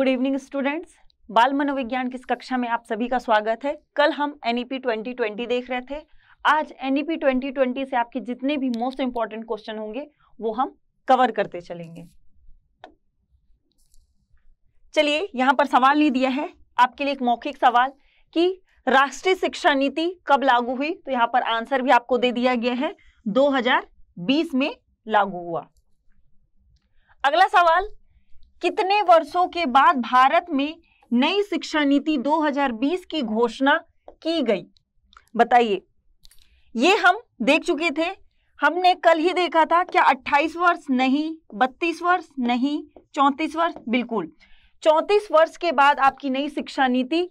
good evening students बाल मनोविज्ञान की कक्षा में आप सभी का स्वागत है कल हम एनईपी 2020 e देख रहे थे आज एनईपी 2020 e से आपके जितने भी मोस्ट इंपॉर्टेंट क्वेश्चन होंगे वो हम कवर करते चलेंगे चलिए यहाँ पर सवाल नहीं दिया है आपके लिए एक मौखिक सवाल कि राष्ट्रीय शिक्षा नीति कब लागू हुई तो यहाँ पर आंसर भी आपको दे दिया गया है 2020 में लागू हुआ अगला सवाल कितने वर्षों के बाद भारत में नई शिक्षा नीति 2020 की घोषणा की गई बताइए ये हम देख चुके थे हमने कल ही देखा था क्या 28 वर्ष नहीं 32 वर्ष नहीं 34 वर्ष बिल्कुल 34 वर्ष के बाद आपकी नई शिक्षा नीति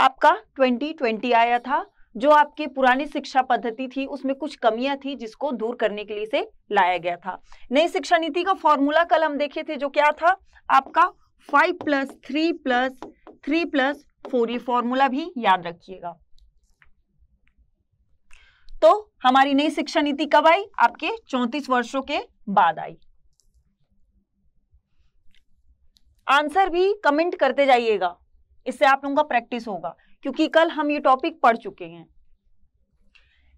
आपका 2020 आया था जो आपकी पुरानी शिक्षा पद्धति थी उसमें कुछ कमियां थी जिसको दूर करने के लिए से लाया गया था नई शिक्षा नीति का फॉर्मूला कल हम देखे थे जो क्या था आपका five plus three plus three plus four ये फॉर्मूला भी याद रखिएगा तो हमारी नई शिक्षा नीति कब आई आपके चौंतीस वर्षों के बाद आई आंसर भी कमेंट करते जाइएगा इससे आप लोगों का प्रैक्टिस होगा क्योंकि कल हम ये टॉपिक पढ़ चुके हैं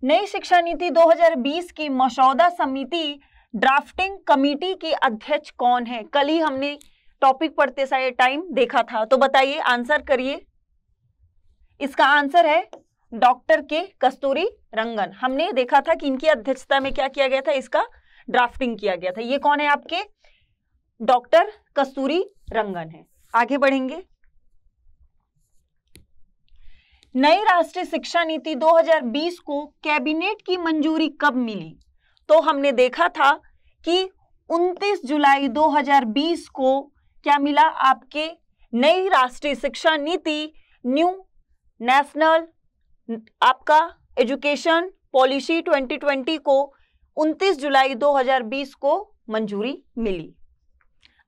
नई शिक्षा नीति 2020 की मसौदा समिति ड्राफ्टिंग कमिटी के अध्यक्ष कौन है कल ही हमने टॉपिक पढ़ते सारे टाइम देखा था तो बताइए आंसर करिए इसका आंसर है डॉक्टर के कस्तूरी रंगन हमने देखा था कि इनकी अध्यक्षता में क्या किया गया था इसका ड्राफ्टिंग किया गया था ये कौन है आपके डॉक्टर कस्तूरी रंगन है आगे बढ़ेंगे नई राष्ट्रीय शिक्षा नीति 2020 को कैबिनेट की मंजूरी कब मिली तो हमने देखा था कि 29 जुलाई 2020 को क्या मिला आपके नई राष्ट्रीय शिक्षा नीति न्यू नेशनल आपका एजुकेशन पॉलिसी 2020 को 29 जुलाई 2020 को मंजूरी मिली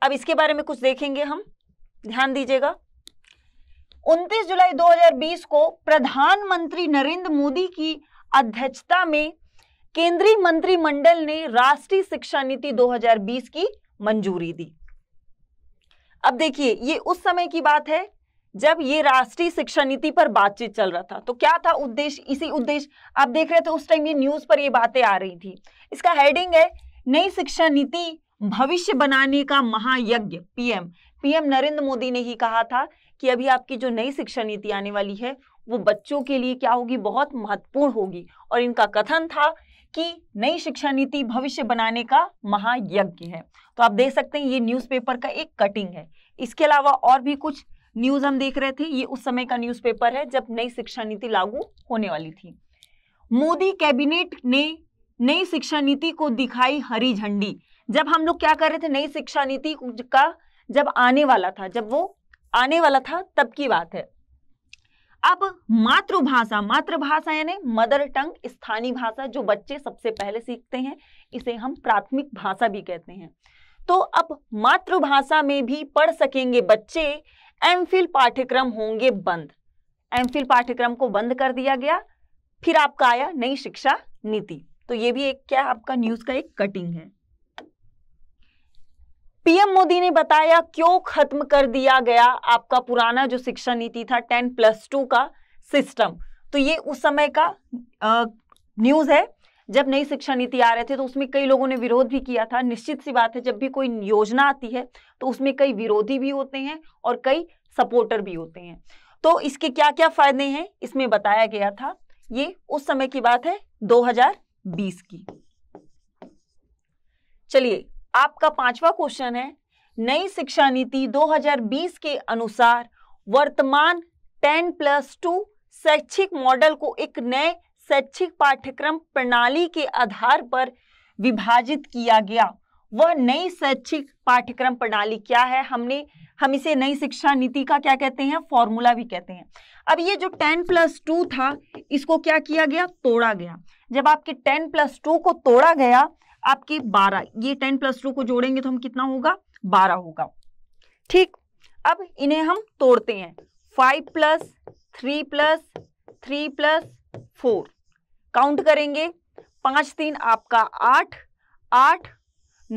अब इसके बारे में कुछ देखेंगे हम ध्यान दीजिएगा 29 जुलाई 2020 को प्रधानमंत्री नरेंद्र मोदी की अध्यक्षता में केंद्रीय मंत्रिमंडल ने राष्ट्रीय शिक्षा नीति 2020 की मंजूरी दी अब देखिए ये उस समय की बात है जब ये राष्ट्रीय शिक्षा नीति पर बातचीत चल रहा था तो क्या था उद्देश्य इसी उद्देश्य आप देख रहे थे उस टाइम ये न्यूज पर ये बातें आ रही थी इसका हेडिंग है नई शिक्षा नीति भविष्य बनाने का महायज्ञ पीएम पीएम नरेंद्र मोदी ने ही कहा था कि अभी आपकी जो नई शिक्षा नीति आने वाली है वो बच्चों के लिए क्या होगी बहुत महत्वपूर्ण होगी और इनका कथन था कि नई शिक्षा नीति भविष्य बनाने का महायज्ञ है तो आप देख सकते हैं ये न्यूज़पेपर का एक कटिंग है इसके अलावा और भी कुछ न्यूज़ हम देख रहे थे ये उस समय का न्यूज़पेपर है जब नई शिक्षा नीति लागू होने वाली थी मोदी कैबिनेट ने नई शिक्षा नीति को दिखाई हरी झंडी जब हम लोग क्या कर रहे थे नई शिक्षा नीति का जब आने वाला था जब वो आने वाला था तब की बात है अब मातृभाषा मातृभाषा यानी मदर टंग स्थानीय भाषा जो बच्चे सबसे पहले सीखते हैं इसे हम प्राथमिक भाषा भी कहते हैं तो अब मातृभाषा में भी पढ़ सकेंगे बच्चे एमफिल पाठ्यक्रम होंगे बंद एमफिल पाठ्यक्रम को बंद कर दिया गया फिर आपका आया नई शिक्षा नीति तो ये भी एक क्या आपका न्यूज का एक कटिंग है पीएम मोदी ने बताया क्यों खत्म कर दिया गया आपका पुराना जो शिक्षा नीति था टेन प्लस टू का सिस्टम तो ये उस समय का न्यूज है जब नई शिक्षा नीति आ रहे थे तो उसमें कई लोगों ने विरोध भी किया था निश्चित सी बात है जब भी कोई योजना आती है तो उसमें कई विरोधी भी होते हैं और कई सपोर्टर भी होते हैं तो इसके क्या क्या फायदे हैं इसमें बताया गया था ये उस समय की बात है 2020 की चलिए आपका पांचवा क्वेश्चन है नई शिक्षा नीति 2020 के अनुसार वर्तमान 10 प्लस टू शैक्षिक मॉडल को एक नए शैक्षिक पाठ्यक्रम प्रणाली के आधार पर विभाजित किया गया वह नई शैक्षिक पाठ्यक्रम प्रणाली क्या है हमने हम इसे नई शिक्षा नीति का क्या कहते हैं फॉर्मूला भी कहते हैं अब ये जो टेन प्लस टू था इसको क्या किया गया तोड़ा गया जब आपके टेन प्लस टू को तोड़ा गया आपके बारह ये टेन प्लस टू को जोड़ेंगे तो हम कितना होगा बारह होगा ठीक अब इन्हें हम तोड़ते हैं five plus three plus three plus four count करेंगे पांच तीन आपका आठ आठ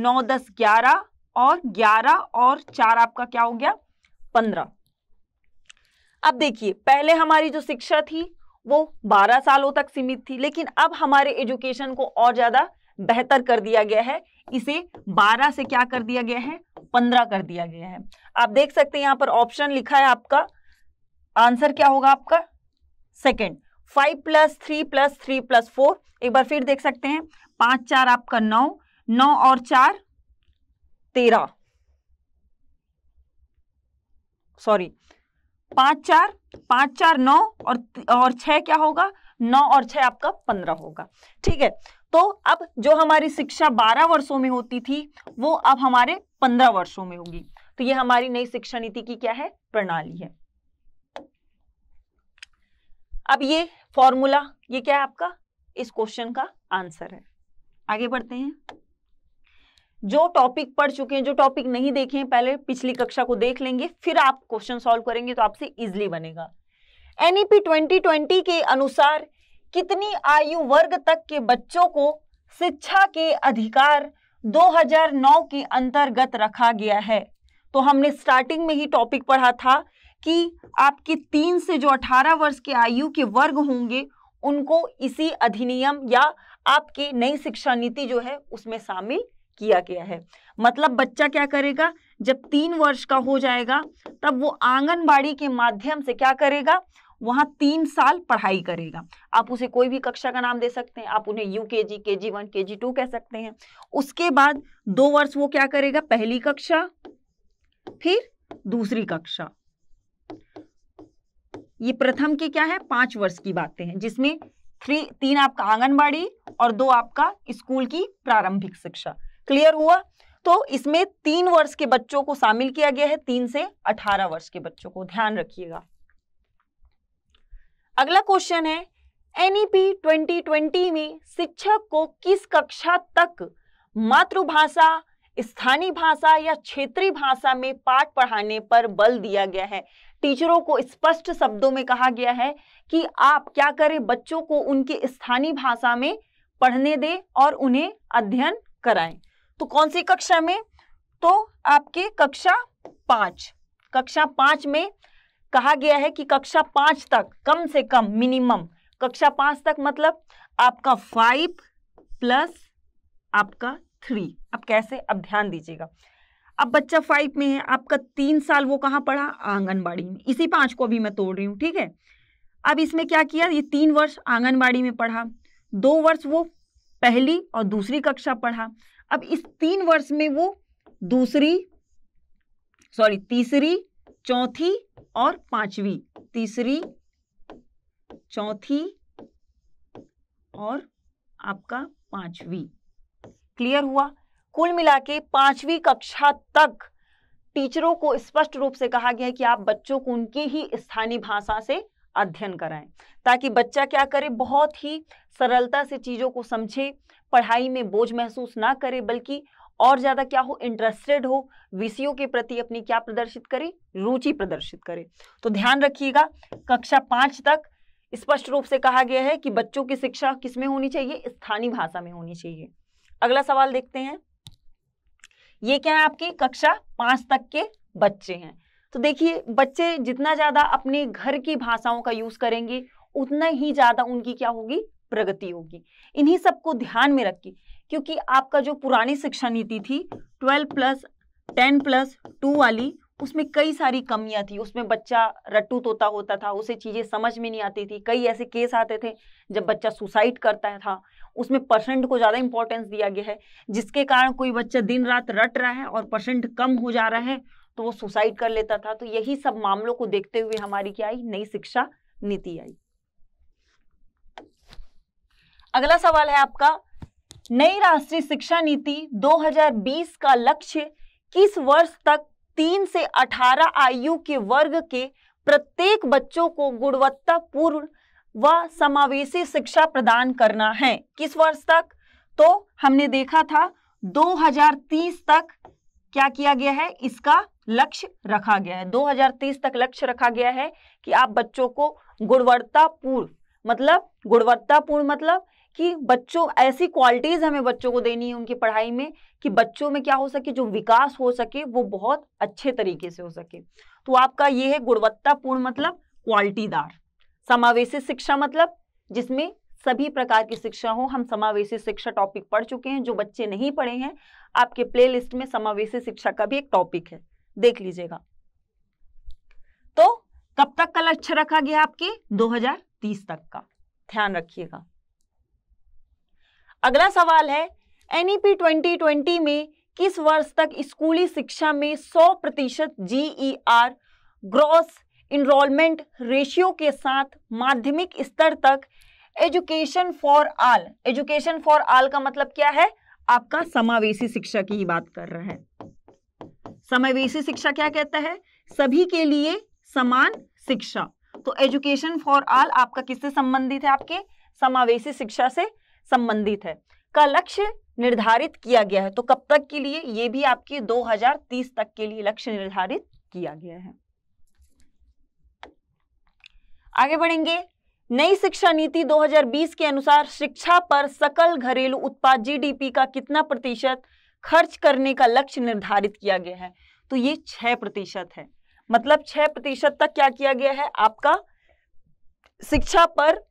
नौ दस ग्यारह और ग्यारह और चार आपका क्या हो गया पंद्रह अब देखिए पहले हमारी जो शिक्षा थी वो 12 सालों तक सीमित थी लेकिन अब हमारे एजुकेशन को और ज़्यादा बेहतर कर दिया गया है इसे 12 से क्या कर दिया गया है 15 कर दिया गया है आप देख सकते हैं यहां पर ऑप्शन लिखा है आपका आंसर क्या होगा आपका second five plus three plus three plus four एक बार फिर देख सकते हैं पांच चार आपका नौ नौ और चार तेरह सॉरी पांच चार पांच चार नौ और और छह क्या होगा नौ और छह आपका पंद्रह होगा ठीक है तो अब जो हमारी शिक्षा बारह वर्षों में होती थी वो अब हमारे पंद्रह वर्षों में होगी तो ये हमारी नई शिक्षा नीति की क्या है प्रणाली है अब ये फॉर्मूला ये क्या है आपका इस क्वेश्चन का आंसर है आगे बढ़ते हैं जो टॉपिक पढ़ चुके हैं जो टॉपिक नहीं देखे हैं पहले पिछली कक्षा को देख लेंगे फिर आप क्वेश्चन सॉल्व करेंगे तो आपसे इजिली बनेगा एनईपी 2020 e के अनुसार कितनी आयु वर्ग तक के बच्चों को शिक्षा के अधिकार 2009 के अंतर्गत रखा गया है तो हमने स्टार्टिंग में ही टॉपिक पढ़ा था कि आपके तीन से जो 18 वर्ष के आयु के वर्ग होंगे उनको इसी अधिनियम या आपके नई शिक्षा नीति जो है उसमें शामिल किया गया है मतलब बच्चा क्या करेगा जब तीन वर्ष का हो जाएगा तब वो आंगनबाड़ी के माध्यम से क्या करेगा वहाँ तीन साल पढ़ाई करेगा आप उसे कोई भी कक्षा का नाम दे सकते हैं आप उन्हें यू के जी के जी वन के जी टू कह सकते हैं उसके बाद दो वर्ष वो क्या करेगा पहली कक्षा फिर दूसरी कक्षा ये प्रथम की क्या है पांच वर्ष की बातें हैं जिसमें थ्री तीन आपका आंगनबाड़ी और दो आपका स्कूल की प्रारंभिक शिक्षा क्लियर हुआ तो इसमें तीन वर्ष के बच्चों को शामिल किया गया है तीन से अठारह वर्ष के बच्चों को ध्यान रखिएगा अगला क्वेश्चन है एनईपी 2020 e में शिक्षक को किस कक्षा तक मातृभाषा स्थानीय भाषा या क्षेत्रीय भाषा में पाठ पढ़ाने पर बल दिया गया है टीचरों को स्पष्ट शब्दों में कहा गया है कि आप क्या करें बच्चों को उनके स्थानीय भाषा में पढ़ने दें और उन्हें अध्ययन कराएं तो कौन सी कक्षा में तो आपके कक्षा पांच कक्षा पांच में कहा गया है कि कक्षा पांच तक कम से कम मिनिमम कक्षा पांच तक मतलब आपका फाइव प्लस आपका थ्री अब कैसे अब ध्यान दीजिएगा अब बच्चा फाइव में है आपका तीन साल वो कहाँ पढ़ा आंगनबाड़ी में इसी पांच को अभी मैं तोड़ रही हूँ ठीक है अब इसमें क्या किया ये तीन वर्ष आंगनबाड़ी में पढ़ा दो वर्ष वो पहली और दूसरी कक्षा पढ़ा अब इस तीन वर्ष में वो दूसरी सॉरी तीसरी चौथी और पांचवी तीसरी चौथी और आपका पांचवी क्लियर हुआ कुल मिला के पांचवी कक्षा तक टीचरों को स्पष्ट रूप से कहा गया है कि आप बच्चों को उनकी ही स्थानीय भाषा से अध्ययन कराएं ताकि बच्चा क्या करे बहुत ही सरलता से चीज़ों को समझे पढ़ाई में बोझ महसूस ना करे बल्कि और ज़्यादा क्या हो इंटरेस्टेड हो विषयों के प्रति अपनी क्या प्रदर्शित करे रुचि प्रदर्शित करे तो ध्यान रखिएगा कक्षा पांच तक स्पष्ट रूप से कहा गया है कि बच्चों की शिक्षा किस में होनी चाहिए स्थानीय भाषा में होनी चाहिए अगला सवाल देखते हैं ये क्या है आपकी कक्षा पांच तक के बच्चे हैं तो देखिए बच्चे जितना ज़्यादा अपने घर की भाषाओं का यूज़ करेंगे उतना ही ज़्यादा उनकी क्या होगी प्रगति होगी इन्हीं सबको ध्यान में रख के क्योंकि आपका जो पुरानी शिक्षा नीति थी twelve plus ten plus two वाली उसमें कई सारी कमियां थी उसमें बच्चा रट्टू तोता होता था उसे चीज़ें समझ में नहीं आती थी कई ऐसे केस आते थे जब बच्चा सुसाइड करता था उसमें परसेंट को ज़्यादा इंपॉर्टेंस दिया गया है जिसके कारण कोई बच्चा दिन रात रट रहा है और परसेंट कम हो जा रहा है तो वो सुसाइड कर लेता था तो यही सब मामलों को देखते हुए हमारी क्या आई नई शिक्षा नीति आई अगला सवाल है आपका नई राष्ट्रीय शिक्षा नीति 2020 का लक्ष्य किस वर्ष तक तीन से अठारह आयु के वर्ग के प्रत्येक बच्चों को गुणवत्तापूर्ण व समावेशी शिक्षा प्रदान करना है किस वर्ष तक तो हमने देखा था 2030 तक क्या किया गया है इसका लक्ष्य रखा गया है 2030 तक लक्ष्य रखा गया है कि आप बच्चों को गुणवत्तापूर्ण मतलब गुणवत्तापूर्ण मतलब कि बच्चों ऐसी क्वालिटीज हमें बच्चों को देनी है उनकी पढ़ाई में कि बच्चों में क्या हो सके जो विकास हो सके वो बहुत अच्छे तरीके से हो सके तो आपका ये है गुणवत्तापूर्ण मतलब क्वालिटीदार समावेशी शिक्षा मतलब जिसमें सभी प्रकार की शिक्षा हो हम समावेशी शिक्षा टॉपिक पढ़ चुके हैं जो बच्चे नहीं पढ़े हैं आपके प्ले में समावेशी शिक्षा का भी एक टॉपिक है देख लीजिएगा तो कब तक का लक्ष्य रखा गया आपके 2030 तक का ध्यान रखिएगा अगला सवाल है एनईपी 2020 e में किस वर्ष तक स्कूली शिक्षा में 100 प्रतिशत जी ग्रॉस इनरोलमेंट रेशियो के साथ माध्यमिक स्तर तक education for all education for all का मतलब क्या है आपका समावेशी शिक्षा की ही बात कर रहा है समावेशी शिक्षा क्या कहता है सभी के लिए समान शिक्षा तो एजुकेशन फॉर आल आपका किससे संबंधित है आपके समावेशी शिक्षा से संबंधित है का लक्ष्य निर्धारित किया गया है तो कब तक के लिए ये भी आपके 2030 तक के लिए लक्ष्य निर्धारित किया गया है आगे बढ़ेंगे नई शिक्षा नीति 2020 के अनुसार शिक्षा पर सकल घरेलू उत्पाद जीडीपी का कितना प्रतिशत खर्च करने का लक्ष्य निर्धारित किया गया है तो ये छह प्रतिशत है मतलब छह प्रतिशत तक क्या किया गया है आपका शिक्षा पर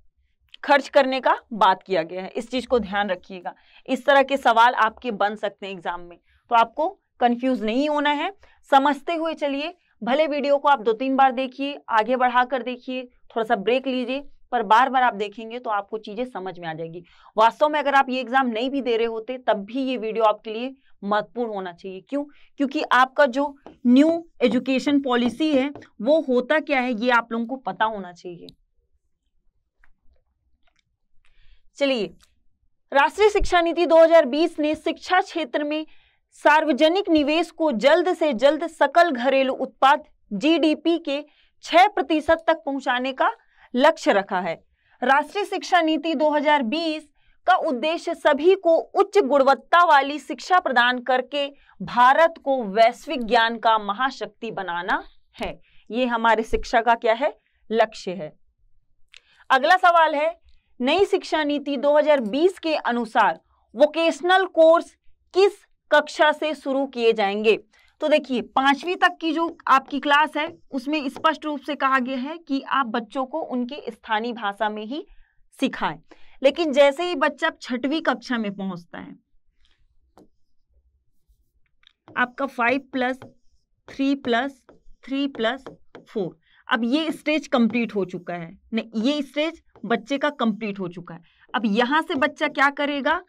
खर्च करने का बात किया गया है इस चीज़ को ध्यान रखिएगा इस तरह के सवाल आपके बन सकते हैं एग्जाम में तो आपको कंफ्यूज नहीं होना है समझते हुए चलिए भले वीडियो को आप दो तीन बार देखिए आगे बढ़ा कर देखिए थोड़ा सा ब्रेक लीजिए पर बार बार आप देखेंगे तो आपको चीज़ें समझ में आ जाएगी वास्तव में अगर आप ये एग्ज़ाम नहीं भी दे रहे होते तब भी ये वीडियो आपके लिए महत्वपूर्ण होना चाहिए क्यों क्योंकि आपका जो न्यू एजुकेशन पॉलिसी है वो होता क्या है ये आप लोगों को पता होना चाहिए चलिए राष्ट्रीय शिक्षा नीति 2020 ने शिक्षा क्षेत्र में सार्वजनिक निवेश को जल्द से जल्द सकल घरेलू उत्पाद जीडीपी के 6 प्रतिशत तक पहुंचाने का लक्ष्य रखा है राष्ट्रीय शिक्षा नीति 2020 का उद्देश्य सभी को उच्च गुणवत्ता वाली शिक्षा प्रदान करके भारत को वैश्विक ज्ञान का महाशक्ति बनाना है ये हमारे शिक्षा का क्या है लक्ष्य है अगला सवाल है नई शिक्षा नीति 2020 के अनुसार वोकेशनल कोर्स किस कक्षा से शुरू किए जाएंगे तो देखिए पांचवी तक की जो आपकी क्लास है उसमें स्पष्ट रूप से कहा गया है कि आप बच्चों को उनके स्थानीय भाषा में ही सिखाएं लेकिन जैसे ही बच्चा छठवीं कक्षा में पहुंचता है आपका five plus three plus three plus four अब ये स्टेज कंप्लीट हो चुका है नहीं ये स्टेज बच्चे का कंप्लीट हो चुका है अब यहां से बच्चा क्या करेगा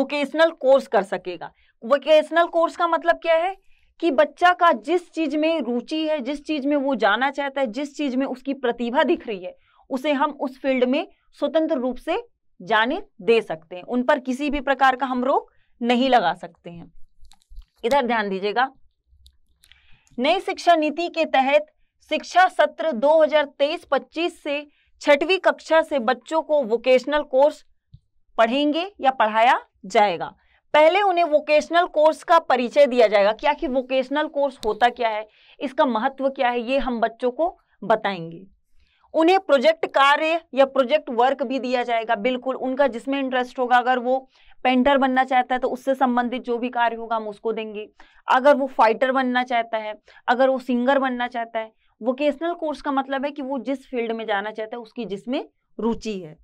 वोकेशनल कोर्स कर सकेगा वोकेशनल कोर्स का मतलब क्या है कि बच्चा का जिस चीज में रुचि है जिस चीज में वो जाना चाहता है जिस चीज में उसकी प्रतिभा दिख रही है उसे हम उस फील्ड में स्वतंत्र रूप से जाने दे सकते हैं उन पर किसी भी प्रकार का हम रोक नहीं लगा सकते हैं इधर ध्यान दीजिएगा नई शिक्षा नीति के तहत शिक्षा सत्र 2023-25 से छठवीं कक्षा से बच्चों को वोकेशनल कोर्स पढ़ेंगे या पढ़ाया जाएगा पहले उन्हें वोकेशनल कोर्स का परिचय दिया जाएगा क्या कि वोकेशनल कोर्स होता क्या है इसका महत्व क्या है ये हम बच्चों को बताएंगे उन्हें प्रोजेक्ट कार्य या प्रोजेक्ट वर्क भी दिया जाएगा बिल्कुल उनका जिसमें इंटरेस्ट होगा अगर वो पेंटर बनना चाहता है तो उससे संबंधित जो भी कार्य होगा हम उसको देंगे अगर वो फाइटर बनना चाहता है अगर वो सिंगर बनना चाहता है वोकेशनल कोर्स का मतलब है कि वो जिस फील्ड में जाना चाहता है उसकी जिसमें रुचि है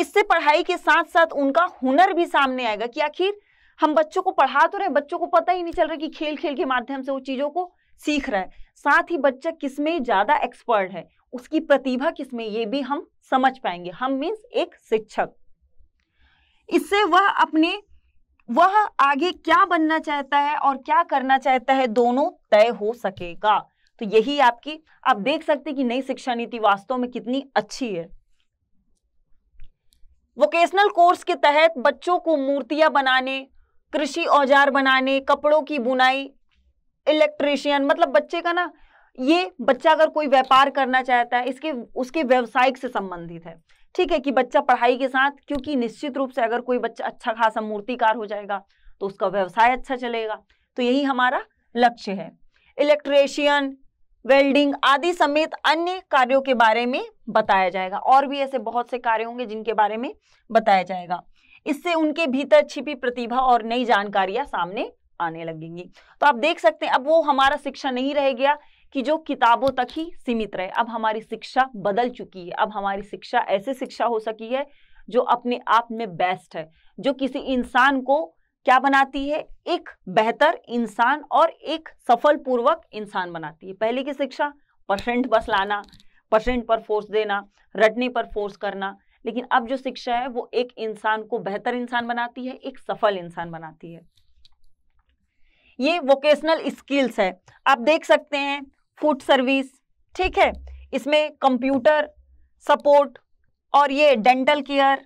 इससे पढ़ाई के साथ साथ उनका हुनर भी सामने आएगा कि आखिर हम बच्चों को पढ़ा तो रहे बच्चों को पता ही नहीं चल रहा कि खेल खेल के माध्यम से वो चीज़ों को सीख रहा है साथ ही बच्चा किसमें ज़्यादा एक्सपर्ट है उसकी प्रतिभा किसमें ये भी हम समझ पाएंगे हम मीन्स एक शिक्षक इससे वह अपने वह आगे क्या बनना चाहता है और क्या करना चाहता है दोनों तय हो सकेगा तो यही आपकी आप देख सकते कि नई शिक्षा नीति वास्तव में कितनी अच्छी है वोकेशनल कोर्स के तहत बच्चों को मूर्तियां बनाने कृषि औजार बनाने कपड़ों की बुनाई इलेक्ट्रिशियन मतलब बच्चे का ना ये बच्चा अगर कोई व्यापार करना चाहता है इसके उसके व्यवसायिक से संबंधित है ठीक है कि बच्चा पढ़ाई के साथ क्योंकि निश्चित रूप से अगर कोई बच्चा अच्छा खासा मूर्तिकार हो जाएगा तो उसका व्यवसाय अच्छा चलेगा तो यही हमारा लक्ष्य है इलेक्ट्रेशियन वेल्डिंग आदि समेत अन्य कार्यों के बारे में बताया जाएगा और भी ऐसे बहुत से कार्य होंगे जिनके बारे में बताया जाएगा इससे उनके भीतर छिपी प्रतिभा और नई जानकारियां सामने आने लगेंगी तो आप देख सकते हैं अब वो हमारा शिक्षा नहीं रह गया कि जो किताबों तक ही सीमित रहे अब हमारी शिक्षा बदल चुकी है अब हमारी शिक्षा ऐसी शिक्षा हो सकी है जो अपने आप में बेस्ट है जो किसी इंसान को क्या बनाती है एक बेहतर इंसान और एक सफल पूर्वक इंसान बनाती है पहले की शिक्षा परसेंट बस लाना परसेंट पर फोर्स देना रटने पर फोर्स करना लेकिन अब जो शिक्षा है वो एक इंसान को बेहतर इंसान बनाती है एक सफल इंसान बनाती है ये वोकेशनल स्किल्स है आप देख सकते हैं फूड सर्विस ठीक है इसमें कंप्यूटर सपोर्ट और ये डेंटल केयर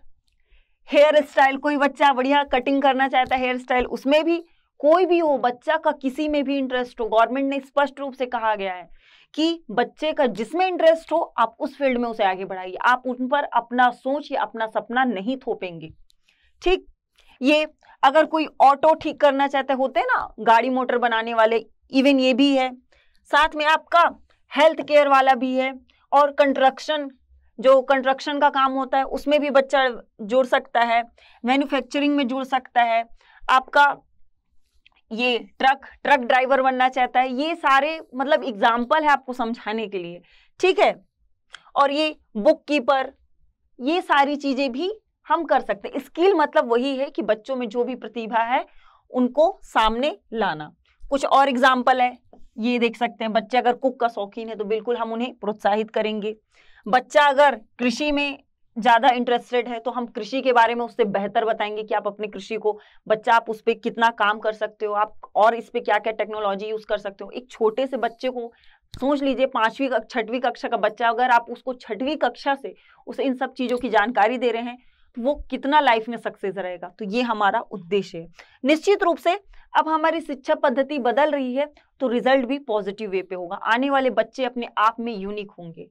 हेयर स्टाइल कोई बच्चा बढ़िया कटिंग करना चाहता है हेयर स्टाइल उसमें भी कोई भी हो बच्चा का किसी में भी इंटरेस्ट हो गवर्नमेंट ने स्पष्ट रूप से कहा गया है कि बच्चे का जिसमें इंटरेस्ट हो आप उस फील्ड में उसे आगे बढ़ाइए आप उन पर अपना सोच या अपना सपना नहीं थोपेंगे ठीक ये अगर कोई ऑटो ठीक करना चाहते होते ना गाड़ी मोटर बनाने वाले इवन ये भी है साथ में आपका हेल्थ केयर वाला भी है और कंस्ट्रक्शन जो कंस्ट्रक्शन का काम होता है उसमें भी बच्चा जुड़ सकता है मैन्युफैक्चरिंग में जुड़ सकता है आपका ये ट्रक ट्रक ड्राइवर बनना चाहता है ये सारे मतलब एग्जाम्पल है आपको समझाने के लिए ठीक है और ये बुक कीपर ये सारी चीज़ें भी हम कर सकते हैं स्किल मतलब वही है कि बच्चों में जो भी प्रतिभा है उनको सामने लाना कुछ और एग्जाम्पल है ये देख सकते हैं बच्चे अगर कुक का शौकीन है तो बिल्कुल हम उन्हें प्रोत्साहित करेंगे बच्चा अगर कृषि में ज़्यादा इंटरेस्टेड है तो हम कृषि के बारे में उससे बेहतर बताएंगे कि आप अपने कृषि को बच्चा आप उस पर कितना काम कर सकते हो आप और इस पर क्या क्या टेक्नोलॉजी यूज़ कर सकते हो एक छोटे से बच्चे को सोच लीजिए पांचवी छठवीं कक्षा का बच्चा अगर आप उसको छठवीं कक्षा से उसे इन सब चीज़ों की जानकारी दे रहे हैं वो कितना लाइफ में सक्सेस रहेगा तो ये हमारा उद्देश्य है निश्चित रूप से अब हमारी शिक्षा पद्धति बदल रही है तो रिजल्ट भी पॉजिटिव वे पे होगा आने वाले बच्चे अपने आप में यूनिक होंगे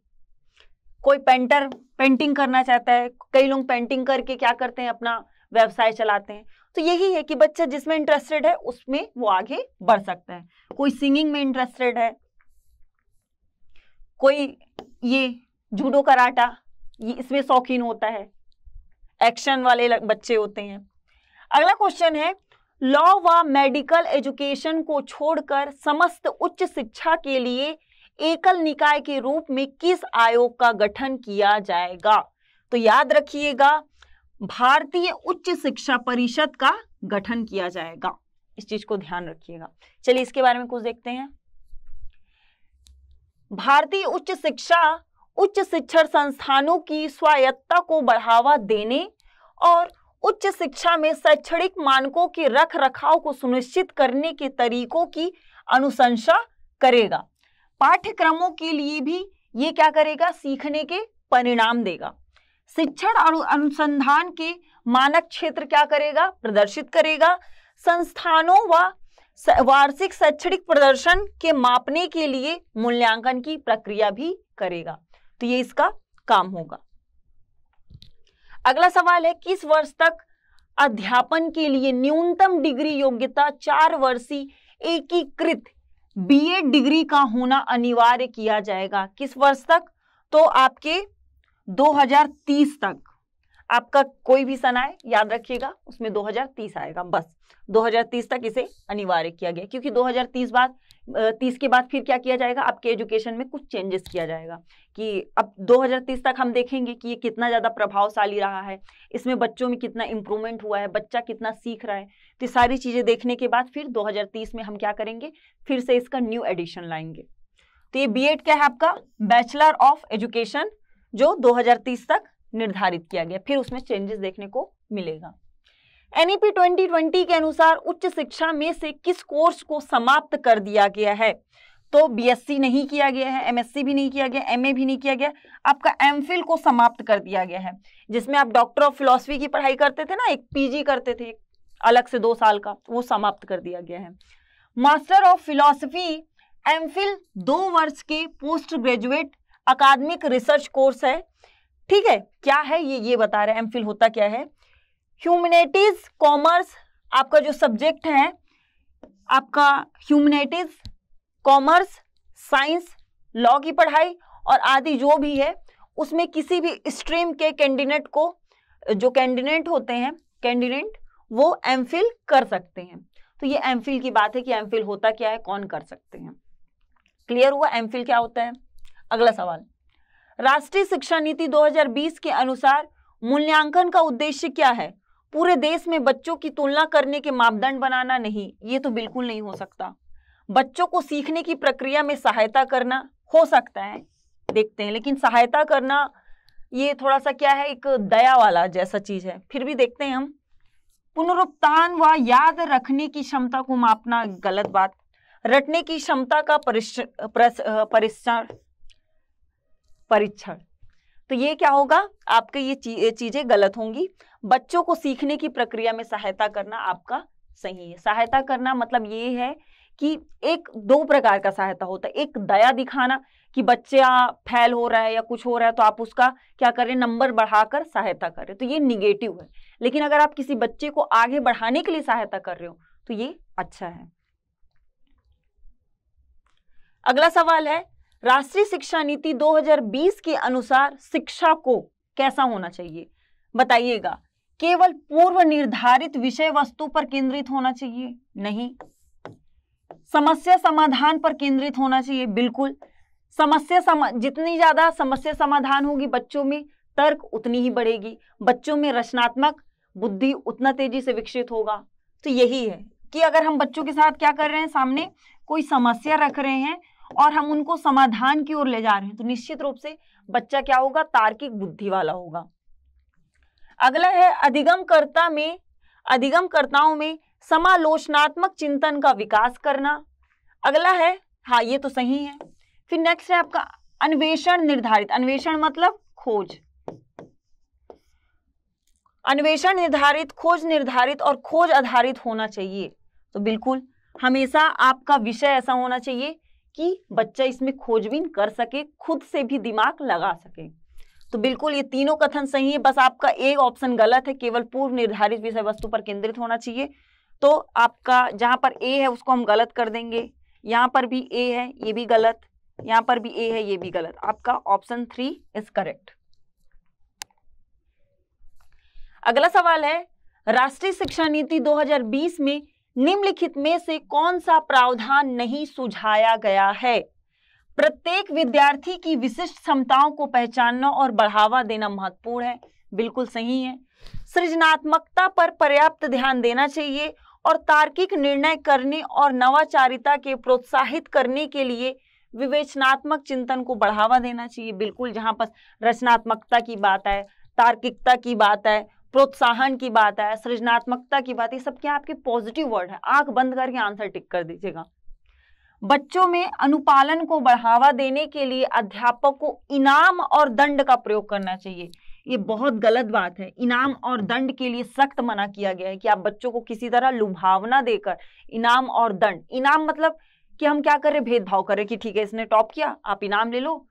कोई पेंटर पेंटिंग करना चाहता है कई लोग पेंटिंग करके क्या करते हैं अपना व्यवसाय चलाते हैं तो यही है कि बच्चा जिसमें इंटरेस्टेड है उसमें वो आगे बढ़ सकता है कोई सिंगिंग में इंटरेस्टेड है कोई ये जूडो कराटा इसमें शौकीन होता है एक्शन वाले बच्चे होते हैं अगला क्वेश्चन है लॉ व मेडिकल एजुकेशन को छोड़कर समस्त उच्च शिक्षा के लिए एकल निकाय के रूप में किस आयोग का गठन किया जाएगा तो याद रखिएगा भारतीय उच्च शिक्षा परिषद का गठन किया जाएगा इस चीज को ध्यान रखिएगा चलिए इसके बारे में कुछ देखते हैं भारतीय उच्च शिक्षा उच्च शिक्षण संस्थानों की स्वायत्ता को बढ़ावा देने और उच्च शिक्षा में शैक्षणिक मानकों के रख रखाव को सुनिश्चित करने के तरीकों की अनुशंसा करेगा पाठ्यक्रमों के लिए भी ये क्या करेगा सीखने के परिणाम देगा शिक्षण और अनुसंधान के मानक क्षेत्र क्या करेगा प्रदर्शित करेगा संस्थानों व वार्षिक शैक्षणिक प्रदर्शन के मापने के लिए मूल्यांकन की प्रक्रिया भी करेगा तो ये इसका काम होगा अगला सवाल है किस वर्ष तक अध्यापन के लिए न्यूनतम डिग्री योग्यता चार वर्षीय एकीकृत बीएड डिग्री का होना अनिवार्य किया जाएगा किस वर्ष तक तो आपके 2030 तक आपका कोई भी सनाए याद रखिएगा उसमें 2030 आएगा बस 2030 तक इसे अनिवार्य किया गया क्योंकि 2030 बाद तीस के बाद फिर क्या किया जाएगा आपके एजुकेशन में कुछ चेंजेस किया जाएगा कि अब 2030 तक हम देखेंगे कि ये कितना ज़्यादा प्रभावशाली रहा है इसमें बच्चों में कितना इम्प्रूवमेंट हुआ है बच्चा कितना सीख रहा है तो सारी चीज़ें देखने के बाद फिर 2030 में हम क्या करेंगे फिर से इसका न्यू एडिशन लाएंगे तो ये बी क्या है आपका बैचलर ऑफ एजुकेशन जो दो तक निर्धारित किया गया फिर उसमें चेंजेस देखने को मिलेगा एनईपी 2020 e के अनुसार उच्च शिक्षा में से किस कोर्स को समाप्त कर दिया गया है तो बीएससी नहीं किया गया है एमएससी भी नहीं किया गया एमए भी नहीं किया गया आपका एमफिल को समाप्त कर दिया गया है जिसमें आप डॉक्टर ऑफ फिलोसफी की पढ़ाई करते थे ना एक पीजी करते थे अलग से दो साल का वो समाप्त कर दिया गया है मास्टर ऑफ फिलोसफी एमफिल दो वर्ष के पोस्ट ग्रेजुएट अकादमिक रिसर्च कोर्स है ठीक है क्या है ये ये बता रहे हैं एमफिल होता क्या है ह्यूमनिटीज कॉमर्स आपका जो सब्जेक्ट है आपका ह्यूमनिटीज कॉमर्स साइंस लॉ की पढ़ाई और आदि जो भी है उसमें किसी भी स्ट्रीम के कैंडिडेट को जो कैंडिडेट होते हैं कैंडिडेट वो एम कर सकते हैं तो ये एम की बात है कि एम होता क्या है कौन कर सकते हैं क्लियर हुआ एम क्या होता है अगला सवाल राष्ट्रीय शिक्षा नीति 2020 के अनुसार मूल्यांकन का उद्देश्य क्या है पूरे देश में बच्चों की तुलना करने के मापदंड बनाना नहीं ये तो बिल्कुल नहीं हो सकता बच्चों को सीखने की प्रक्रिया में सहायता करना हो सकता है देखते हैं लेकिन सहायता करना ये थोड़ा सा क्या है एक दया वाला जैसा चीज है फिर भी देखते हैं हम पुनरुत्थान व याद रखने की क्षमता को मापना गलत बात रटने की क्षमता का परीक्षण परीक्षण तो ये क्या होगा आपके ये चीजें गलत होंगी बच्चों को सीखने की प्रक्रिया में सहायता करना आपका सही है सहायता करना मतलब ये है कि एक दो प्रकार का सहायता होता है एक दया दिखाना कि बच्चा फैल हो रहा है या कुछ हो रहा है तो आप उसका क्या करें नंबर बढ़ाकर सहायता कर रहे तो ये निगेटिव है लेकिन अगर आप किसी बच्चे को आगे बढ़ाने के लिए सहायता कर रहे हो तो ये अच्छा है अगला सवाल है राष्ट्रीय शिक्षा नीति 2020 के अनुसार शिक्षा को कैसा होना चाहिए बताइएगा केवल पूर्व निर्धारित विषय वस्तु पर केंद्रित होना चाहिए नहीं समस्या समाधान पर केंद्रित होना चाहिए बिल्कुल समस्या समा जितनी ज्यादा समस्या समाधान होगी बच्चों में तर्क उतनी ही बढ़ेगी बच्चों में रचनात्मक बुद्धि उतना तेजी से विकसित होगा तो यही है कि अगर हम बच्चों के साथ क्या कर रहे हैं सामने कोई समस्या रख रहे हैं और हम उनको समाधान की ओर ले जा रहे हैं तो निश्चित रूप से बच्चा क्या होगा तार्किक बुद्धि वाला होगा अगला है अधिगमकर्ता में अधिगमकर्ताओं में समालोचनात्मक चिंतन का विकास करना अगला है हाँ ये तो सही है फिर नेक्स्ट है आपका अन्वेषण निर्धारित अन्वेषण मतलब खोज अन्वेषण निर्धारित खोज निर्धारित और खोज आधारित होना चाहिए तो बिल्कुल हमेशा आपका विषय ऐसा होना चाहिए कि बच्चा इसमें खोजबीन कर सके खुद से भी दिमाग लगा सके तो बिल्कुल ये तीनों कथन सही है बस आपका एक ऑप्शन गलत है केवल पूर्व निर्धारित विषय वस्तु पर केंद्रित होना चाहिए तो आपका जहां पर ए है उसको हम गलत कर देंगे यहां पर भी ए है ये भी गलत यहां पर भी ए है ये भी गलत आपका ऑप्शन थ्री इज करेक्ट अगला सवाल है राष्ट्रीय शिक्षा नीति 2020 में निम्नलिखित में से कौन सा प्रावधान नहीं सुझाया गया है प्रत्येक विद्यार्थी की विशिष्ट क्षमताओं को पहचानना और बढ़ावा देना महत्वपूर्ण है बिल्कुल सही है सृजनात्मकता पर पर्याप्त ध्यान देना चाहिए और तार्किक निर्णय करने और नवाचारिता के प्रोत्साहित करने के लिए विवेचनात्मक चिंतन को बढ़ावा देना चाहिए बिल्कुल जहाँ पर रचनात्मकता की बात है तार्किकता की बात है प्रोत्साहन की बात है सृजनात्मकता की बात है सब क्या आपके पॉजिटिव वर्ड है आंख बंद करके आंसर टिक कर दीजिएगा बच्चों में अनुपालन को बढ़ावा देने के लिए अध्यापक को इनाम और दंड का प्रयोग करना चाहिए ये बहुत गलत बात है इनाम और दंड के लिए सख्त मना किया गया है कि आप बच्चों को किसी तरह लुभावना देकर इनाम और दंड इनाम मतलब कि हम क्या कर रहे भेदभाव कर रहे कि ठीक है इसने टॉप किया आप इनाम ले लो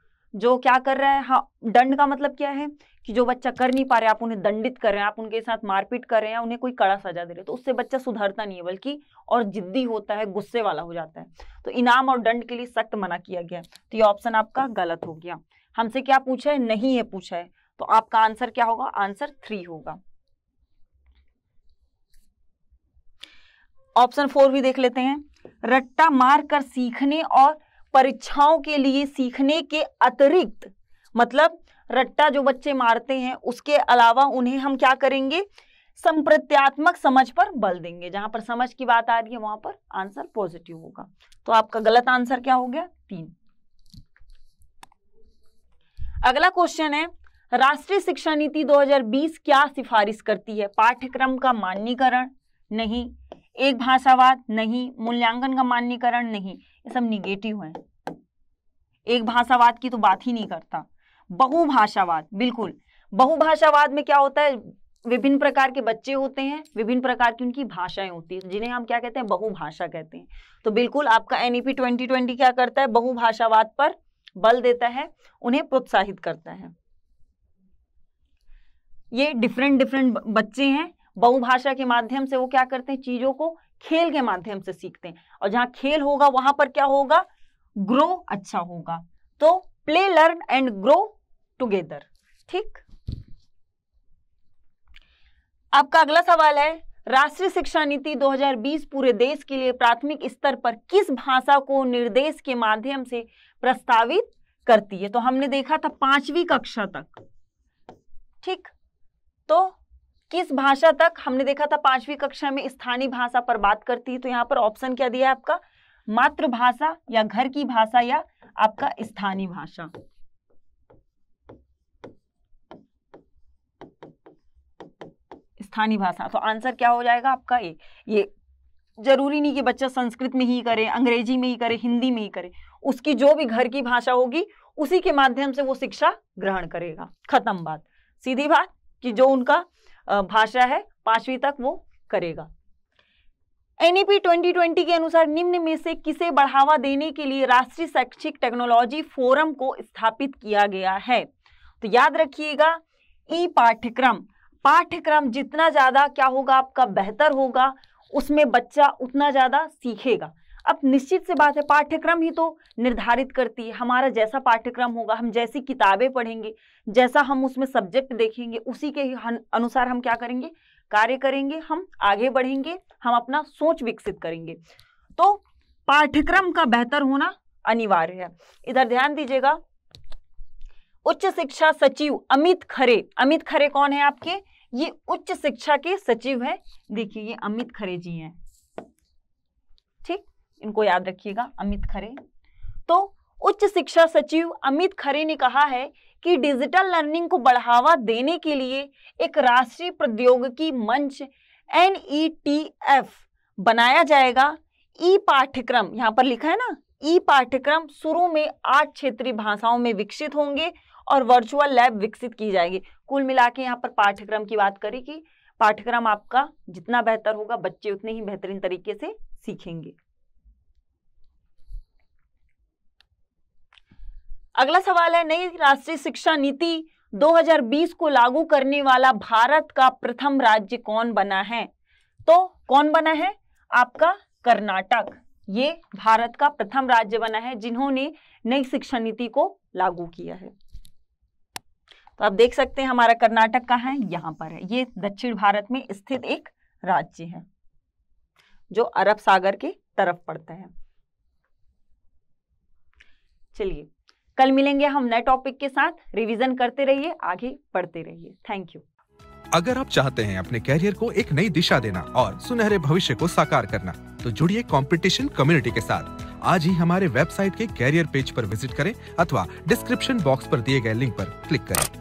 जो क्या कर रहा है हाँ दंड का मतलब क्या है कि जो बच्चा कर नहीं पा रहे आप उन्हें दंडित कर रहे हैं आप उनके साथ मारपीट कर रहे हैं उन्हें कोई कड़ा सजा दे रहे हैं तो उससे बच्चा सुधरता नहीं है बल्कि और जिद्दी होता है गुस्से वाला हो जाता है तो इनाम और दंड के लिए सख्त मना किया गया तो ये ऑप्शन आपका गलत हो गया हमसे क्या पूछा है नहीं है पूछा है तो आपका आंसर क्या होगा आंसर थ्री होगा ऑप्शन फोर भी देख लेते हैं रट्टा मार कर सीखने और परीक्षाओं के लिए सीखने के अतिरिक्त मतलब रट्टा जो बच्चे मारते हैं उसके अलावा उन्हें हम क्या करेंगे संप्रत्यात्मक समझ पर बल देंगे जहां पर समझ की बात आ रही है वहां पर आंसर पॉजिटिव होगा तो आपका गलत आंसर क्या हो गया तीन अगला क्वेश्चन है राष्ट्रीय शिक्षा नीति 2020 क्या सिफारिश करती है पाठ्यक्रम का मान्यकरण नहीं एक भाषावाद नहीं मूल्यांकन का मान्यकरण नहीं ये सब निगेटिव है एक भाषावाद की तो बात ही नहीं करता बहुभाषावाद बिल्कुल बहुभाषावाद में क्या होता है विभिन्न प्रकार के बच्चे होते हैं विभिन्न प्रकार की उनकी भाषाएं होती है जिन्हें हम क्या कहते हैं बहुभाषा कहते हैं तो बिल्कुल आपका एनईपी 2020 e क्या करता है बहुभाषावाद पर बल देता है उन्हें प्रोत्साहित करता है ये डिफरेंट डिफरेंट बच्चे हैं बहुभाषा के माध्यम से वो क्या करते हैं चीजों को खेल के माध्यम से सीखते हैं और जहां खेल होगा वहां पर क्या होगा ग्रो अच्छा होगा तो play learn and grow together ठीक आपका अगला सवाल है राष्ट्रीय शिक्षा नीति 2020 पूरे देश के लिए प्राथमिक स्तर पर किस भाषा को निर्देश के माध्यम से प्रस्तावित करती है तो हमने देखा था पांचवी कक्षा तक ठीक तो किस भाषा तक हमने देखा था पांचवी कक्षा में स्थानीय भाषा पर बात करती है तो यहां पर ऑप्शन क्या दिया है आपका मातृभाषा या घर की भाषा या आपका स्थानीय भाषा स्थानीय भाषा तो आंसर क्या हो जाएगा आपका ए ये जरूरी नहीं कि बच्चा संस्कृत में ही करे अंग्रेजी में ही करे हिंदी में ही करे उसकी जो भी घर की भाषा होगी उसी के माध्यम से वो शिक्षा ग्रहण करेगा खत्म बात सीधी बात कि जो उनका भाषा है पांचवी तक वो करेगा एनईपी 2020 के अनुसार निम्न में से किसे बढ़ावा देने के लिए राष्ट्रीय शैक्षिक टेक्नोलॉजी फोरम को स्थापित किया गया है तो याद रखिएगा ई पाठ्यक्रम पाठ्यक्रम जितना ज़्यादा क्या होगा आपका बेहतर होगा उसमें बच्चा उतना ज़्यादा सीखेगा अब निश्चित से बात है पाठ्यक्रम ही तो निर्धारित करती है हमारा जैसा पाठ्यक्रम होगा हम जैसी किताबें पढ़ेंगे जैसा हम उसमें सब्जेक्ट देखेंगे उसी के अनुसार हम क्या करेंगे कार्य करेंगे हम आगे बढ़ेंगे हम अपना सोच विकसित करेंगे तो पाठ्यक्रम का बेहतर होना अनिवार्य है इधर ध्यान दीजिएगा उच्च शिक्षा सचिव अमित खरे अमित खरे कौन है आपके ये उच्च शिक्षा के सचिव है देखिए ये अमित खरे जी हैं ठीक इनको याद रखिएगा अमित खरे तो उच्च शिक्षा सचिव अमित खरे ने कहा है कि डिजिटल लर्निंग को बढ़ावा देने के लिए एक राष्ट्रीय प्रौद्योगिकी मंच एन e बनाया जाएगा ई पाठ्यक्रम यहाँ पर लिखा है ना ई पाठ्यक्रम शुरू में आठ क्षेत्रीय भाषाओं में विकसित होंगे और वर्चुअल लैब विकसित की जाएगी कुल मिला के यहाँ पर पाठ्यक्रम की बात करें कि पाठ्यक्रम आपका जितना बेहतर होगा बच्चे उतने ही बेहतरीन तरीके से सीखेंगे अगला सवाल है नई राष्ट्रीय शिक्षा नीति 2020 को लागू करने वाला भारत का प्रथम राज्य कौन बना है तो कौन बना है आपका कर्नाटक ये भारत का प्रथम राज्य बना है जिन्होंने नई शिक्षा नीति को लागू किया है तो आप देख सकते हैं हमारा कर्नाटक कहाँ है यहाँ पर है ये दक्षिण भारत में स्थित एक राज्य है जो अरब सागर की तरफ पड़ता है चलिए कल मिलेंगे हम नए टॉपिक के साथ रिवीजन करते रहिए आगे बढ़ते रहिए थैंक यू अगर आप चाहते हैं अपने कैरियर को एक नई दिशा देना और सुनहरे भविष्य को साकार करना तो जुड़िए कंपटीशन कम्युनिटी के साथ आज ही हमारे वेबसाइट के कैरियर पेज पर विजिट करें अथवा डिस्क्रिप्शन बॉक्स पर दिए गए लिंक पर क्लिक करें